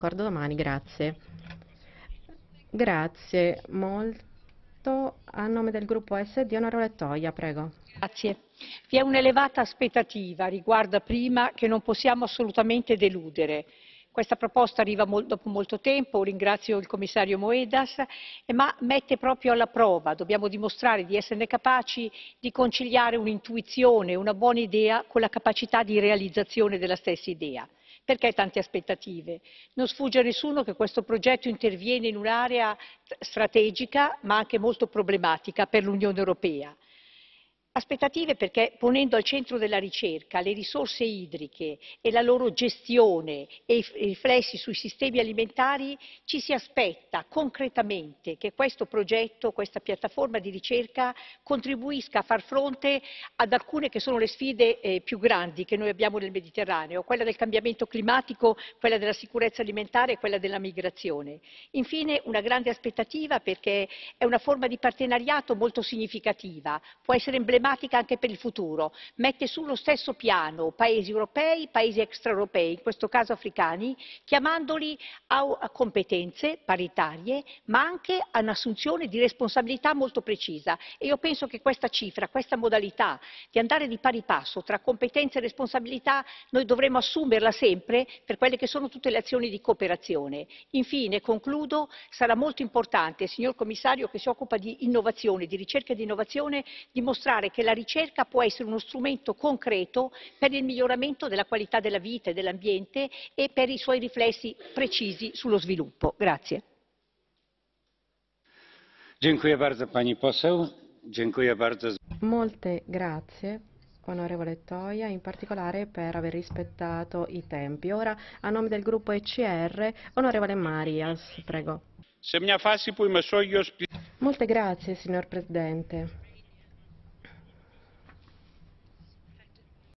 d'accordo domani, grazie. Grazie molto. A nome del gruppo SD, onorevole Toia, prego. Grazie. Vi è un'elevata aspettativa riguardo a prima che non possiamo assolutamente deludere. Questa proposta arriva mol dopo molto tempo, ringrazio il commissario Moedas, eh, ma mette proprio alla prova, dobbiamo dimostrare di esserne capaci di conciliare un'intuizione, una buona idea con la capacità di realizzazione della stessa idea. Perché tante aspettative? Non sfugge a nessuno che questo progetto interviene in un'area strategica ma anche molto problematica per l'Unione Europea. Aspettative perché ponendo al centro della ricerca le risorse idriche e la loro gestione e i riflessi sui sistemi alimentari, ci si aspetta concretamente che questo progetto, questa piattaforma di ricerca contribuisca a far fronte ad alcune che sono le sfide eh, più grandi che noi abbiamo nel Mediterraneo, quella del cambiamento climatico, quella della sicurezza alimentare e quella della migrazione. Infine una grande aspettativa perché è una forma di partenariato molto significativa, può essere emblematica emblematica anche per il futuro, mette sullo stesso piano paesi europei, paesi extraeuropei, in questo caso africani, chiamandoli a competenze paritarie, ma anche a un'assunzione di responsabilità molto precisa. E io penso che questa cifra, questa modalità di andare di pari passo tra competenze e responsabilità, noi dovremmo assumerla sempre per quelle che sono tutte le azioni di cooperazione. Infine, concludo, sarà molto importante, signor Commissario che si occupa di innovazione, di ricerca e di innovazione, dimostrare che la ricerca può essere uno strumento concreto per il miglioramento della qualità della vita e dell'ambiente e per i suoi riflessi precisi sullo sviluppo. Grazie. Molte grazie, onorevole Toia, in particolare per aver rispettato i tempi. Ora, a nome del gruppo ECR, onorevole Marias, prego. Molte grazie, signor Presidente.